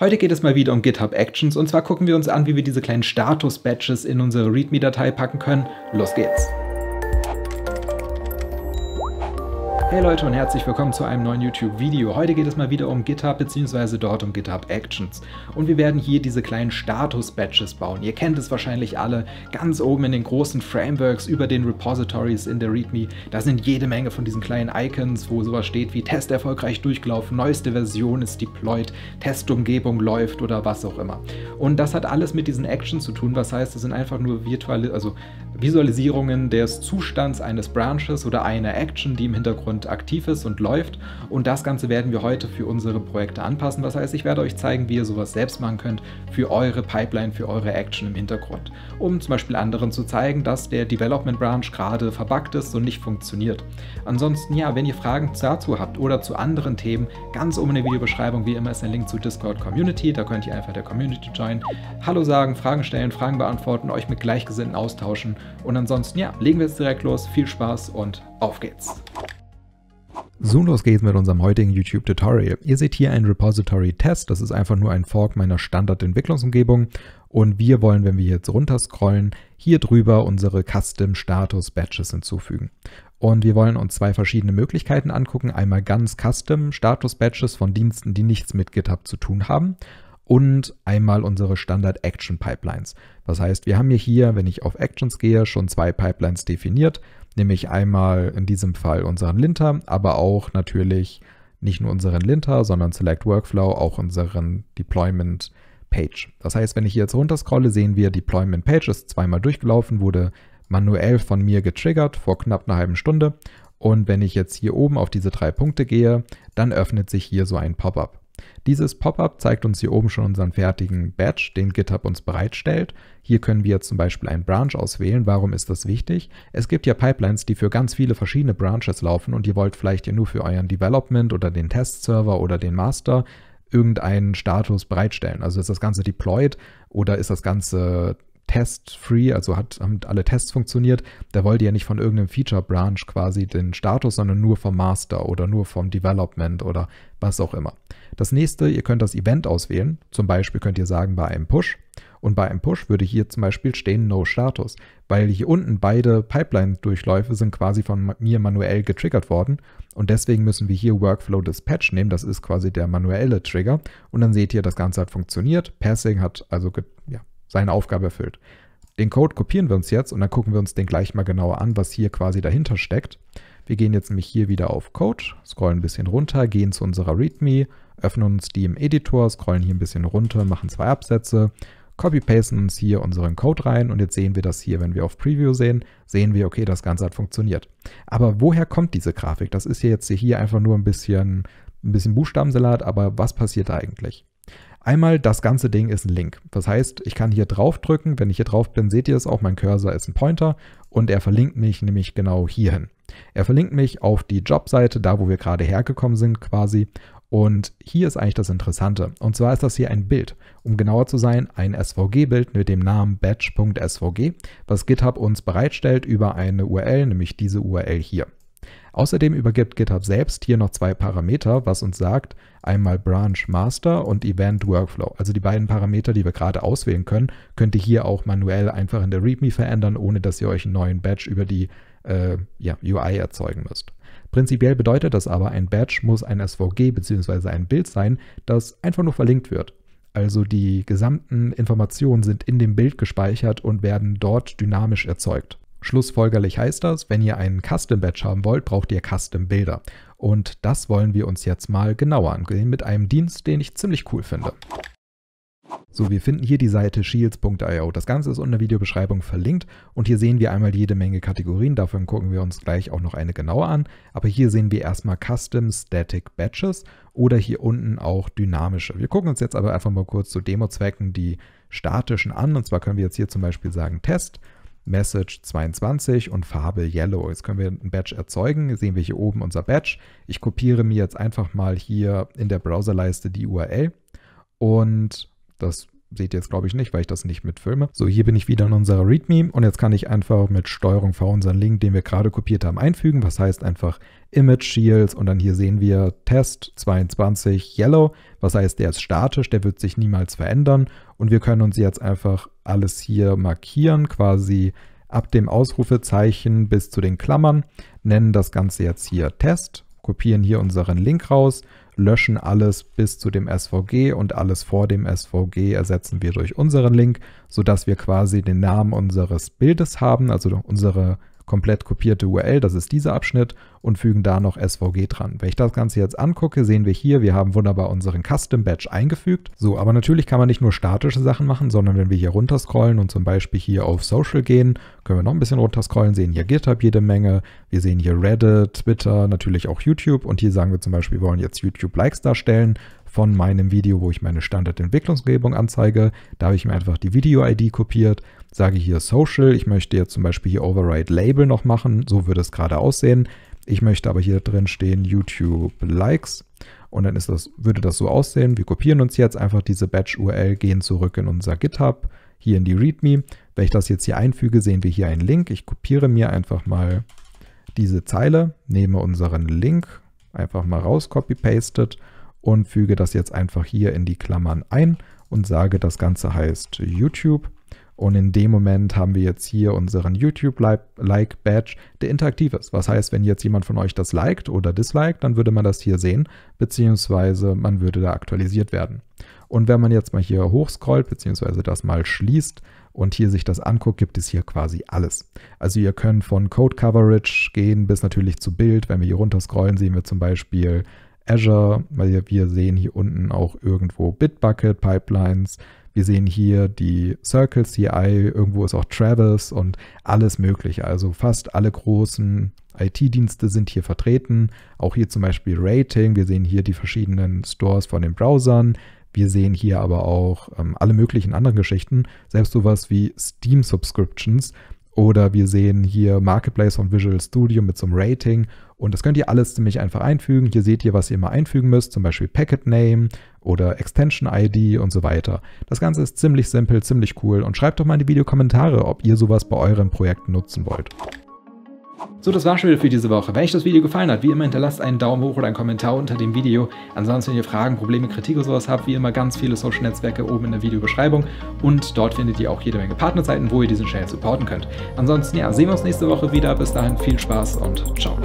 Heute geht es mal wieder um GitHub Actions und zwar gucken wir uns an, wie wir diese kleinen status batches in unsere README-Datei packen können. Los geht's! Hey Leute und herzlich willkommen zu einem neuen YouTube-Video. Heute geht es mal wieder um GitHub bzw. dort um GitHub Actions. Und wir werden hier diese kleinen Status-Batches bauen. Ihr kennt es wahrscheinlich alle, ganz oben in den großen Frameworks über den Repositories in der README, da sind jede Menge von diesen kleinen Icons, wo sowas steht wie Test erfolgreich durchgelaufen, neueste Version ist deployed, Testumgebung läuft oder was auch immer. Und das hat alles mit diesen Actions zu tun, was heißt, das sind einfach nur virtuelle, also Visualisierungen des Zustands eines Branches oder einer Action, die im Hintergrund und aktiv ist und läuft. Und das Ganze werden wir heute für unsere Projekte anpassen. Das heißt, ich werde euch zeigen, wie ihr sowas selbst machen könnt für eure Pipeline, für eure Action im Hintergrund. Um zum Beispiel anderen zu zeigen, dass der Development Branch gerade verbuggt ist und nicht funktioniert. Ansonsten, ja, wenn ihr Fragen dazu habt oder zu anderen Themen, ganz oben in der Videobeschreibung wie immer ist ein Link zur Discord Community. Da könnt ihr einfach der Community joinen, Hallo sagen, Fragen stellen, Fragen beantworten, euch mit Gleichgesinnten austauschen. Und ansonsten, ja, legen wir jetzt direkt los. Viel Spaß und auf geht's. So, los geht's mit unserem heutigen YouTube-Tutorial. Ihr seht hier ein Repository-Test, das ist einfach nur ein Fork meiner Standard-Entwicklungsumgebung und wir wollen, wenn wir jetzt runterscrollen, hier drüber unsere Custom-Status-Batches hinzufügen. Und wir wollen uns zwei verschiedene Möglichkeiten angucken, einmal ganz Custom-Status-Batches von Diensten, die nichts mit GitHub zu tun haben und einmal unsere Standard Action Pipelines. Das heißt, wir haben hier, wenn ich auf Actions gehe, schon zwei Pipelines definiert, nämlich einmal in diesem Fall unseren Linter, aber auch natürlich nicht nur unseren Linter, sondern Select Workflow, auch unseren Deployment Page. Das heißt, wenn ich hier jetzt runterscrolle, sehen wir, Deployment Page ist zweimal durchgelaufen, wurde manuell von mir getriggert vor knapp einer halben Stunde. Und wenn ich jetzt hier oben auf diese drei Punkte gehe, dann öffnet sich hier so ein Pop-up. Dieses Pop-up zeigt uns hier oben schon unseren fertigen Badge, den GitHub uns bereitstellt. Hier können wir zum Beispiel einen Branch auswählen. Warum ist das wichtig? Es gibt ja Pipelines, die für ganz viele verschiedene Branches laufen und ihr wollt vielleicht ja nur für euren Development oder den Test-Server oder den Master irgendeinen Status bereitstellen. Also ist das Ganze deployed oder ist das Ganze test-free, also hat, haben alle Tests funktioniert. Da wollt ihr ja nicht von irgendeinem Feature-Branch quasi den Status, sondern nur vom Master oder nur vom Development oder was auch immer. Das nächste, ihr könnt das Event auswählen. Zum Beispiel könnt ihr sagen bei einem Push. Und bei einem Push würde hier zum Beispiel stehen No Status, weil hier unten beide Pipeline-Durchläufe sind quasi von mir manuell getriggert worden. Und deswegen müssen wir hier Workflow Dispatch nehmen. Das ist quasi der manuelle Trigger. Und dann seht ihr, das Ganze hat funktioniert. Passing hat also ja, seine Aufgabe erfüllt. Den Code kopieren wir uns jetzt und dann gucken wir uns den gleich mal genauer an, was hier quasi dahinter steckt. Wir gehen jetzt nämlich hier wieder auf Code, scrollen ein bisschen runter, gehen zu unserer README, öffnen uns die im Editor, scrollen hier ein bisschen runter, machen zwei Absätze, copy-pasten uns hier unseren Code rein und jetzt sehen wir das hier, wenn wir auf Preview sehen, sehen wir, okay, das Ganze hat funktioniert. Aber woher kommt diese Grafik? Das ist ja jetzt hier einfach nur ein bisschen, ein bisschen Buchstabensalat, aber was passiert da eigentlich? Einmal, das ganze Ding ist ein Link. Das heißt, ich kann hier drauf drücken. Wenn ich hier drauf bin, seht ihr es auch. Mein Cursor ist ein Pointer und er verlinkt mich nämlich genau hierhin. Er verlinkt mich auf die Jobseite, da wo wir gerade hergekommen sind quasi. Und hier ist eigentlich das Interessante. Und zwar ist das hier ein Bild. Um genauer zu sein, ein SVG-Bild mit dem Namen batch.svg, was GitHub uns bereitstellt über eine URL, nämlich diese URL hier. Außerdem übergibt GitHub selbst hier noch zwei Parameter, was uns sagt, einmal Branch Master und Event Workflow. Also die beiden Parameter, die wir gerade auswählen können, könnt ihr hier auch manuell einfach in der README verändern, ohne dass ihr euch einen neuen Batch über die äh, ja, UI erzeugen müsst. Prinzipiell bedeutet das aber, ein Badge muss ein SVG bzw. ein Bild sein, das einfach nur verlinkt wird. Also die gesamten Informationen sind in dem Bild gespeichert und werden dort dynamisch erzeugt. Schlussfolgerlich heißt das, wenn ihr einen Custom Badge haben wollt, braucht ihr Custom Bilder. Und das wollen wir uns jetzt mal genauer angehen mit einem Dienst, den ich ziemlich cool finde. So, wir finden hier die Seite shields.io. Das Ganze ist unter der Videobeschreibung verlinkt und hier sehen wir einmal jede Menge Kategorien. Davon gucken wir uns gleich auch noch eine genauer an. Aber hier sehen wir erstmal Custom Static Batches oder hier unten auch dynamische. Wir gucken uns jetzt aber einfach mal kurz zu Demo-Zwecken die statischen an. Und zwar können wir jetzt hier zum Beispiel sagen Test. Message 22 und Farbe Yellow. Jetzt können wir ein Batch erzeugen. Sehen wir hier oben unser Batch. Ich kopiere mir jetzt einfach mal hier in der Browserleiste die URL und das seht ihr jetzt glaube ich nicht, weil ich das nicht mitfilme. So, hier bin ich wieder in unserer README und jetzt kann ich einfach mit STRG V unseren Link, den wir gerade kopiert haben, einfügen. Was heißt einfach Image Shields und dann hier sehen wir Test 22 Yellow. Was heißt, der ist statisch, der wird sich niemals verändern und wir können uns jetzt einfach alles hier markieren, quasi ab dem Ausrufezeichen bis zu den Klammern, nennen das Ganze jetzt hier Test, kopieren hier unseren Link raus löschen alles bis zu dem SVG und alles vor dem SVG ersetzen wir durch unseren Link, sodass wir quasi den Namen unseres Bildes haben, also unsere komplett kopierte URL, das ist dieser Abschnitt, und fügen da noch SVG dran. Wenn ich das Ganze jetzt angucke, sehen wir hier, wir haben wunderbar unseren Custom Badge eingefügt. So, aber natürlich kann man nicht nur statische Sachen machen, sondern wenn wir hier runter scrollen und zum Beispiel hier auf Social gehen, können wir noch ein bisschen runter scrollen, sehen hier GitHub jede Menge, wir sehen hier Reddit, Twitter, natürlich auch YouTube und hier sagen wir zum Beispiel, wir wollen jetzt YouTube Likes darstellen von meinem Video, wo ich meine Standardentwicklungsumgebung anzeige. Da habe ich mir einfach die Video-ID kopiert, sage hier Social. Ich möchte jetzt zum Beispiel hier Override Label noch machen. So würde es gerade aussehen. Ich möchte aber hier drin stehen YouTube Likes. Und dann ist das, würde das so aussehen. Wir kopieren uns jetzt einfach diese Batch-URL, gehen zurück in unser GitHub, hier in die README. Wenn ich das jetzt hier einfüge, sehen wir hier einen Link. Ich kopiere mir einfach mal diese Zeile, nehme unseren Link einfach mal raus, copy-pasted und füge das jetzt einfach hier in die Klammern ein und sage, das Ganze heißt YouTube. Und in dem Moment haben wir jetzt hier unseren YouTube-Like-Badge, der interaktiv ist. Was heißt, wenn jetzt jemand von euch das liked oder disliked, dann würde man das hier sehen, beziehungsweise man würde da aktualisiert werden. Und wenn man jetzt mal hier hochscrollt, beziehungsweise das mal schließt und hier sich das anguckt, gibt es hier quasi alles. Also ihr könnt von Code Coverage gehen bis natürlich zu Bild. Wenn wir hier runter scrollen, sehen wir zum Beispiel Azure, weil wir sehen hier unten auch irgendwo Bitbucket Pipelines. Wir sehen hier die Circle CI, irgendwo ist auch Travis und alles Mögliche. Also fast alle großen IT-Dienste sind hier vertreten. Auch hier zum Beispiel Rating. Wir sehen hier die verschiedenen Stores von den Browsern. Wir sehen hier aber auch ähm, alle möglichen anderen Geschichten, selbst sowas wie Steam Subscriptions. Oder wir sehen hier Marketplace von Visual Studio mit so einem Rating. Und das könnt ihr alles ziemlich einfach einfügen. Hier seht ihr, was ihr immer einfügen müsst, zum Beispiel Packet Name oder Extension ID und so weiter. Das Ganze ist ziemlich simpel, ziemlich cool und schreibt doch mal in die Videokommentare, ob ihr sowas bei euren Projekten nutzen wollt. So, das war schon wieder für diese Woche. Wenn euch das Video gefallen hat, wie immer hinterlasst einen Daumen hoch oder einen Kommentar unter dem Video. Ansonsten, wenn ihr Fragen, Probleme, Kritik oder sowas habt, wie immer ganz viele Social-Netzwerke oben in der Videobeschreibung und dort findet ihr auch jede Menge Partnerseiten, wo ihr diesen Channel supporten könnt. Ansonsten, ja, sehen wir uns nächste Woche wieder. Bis dahin, viel Spaß und ciao.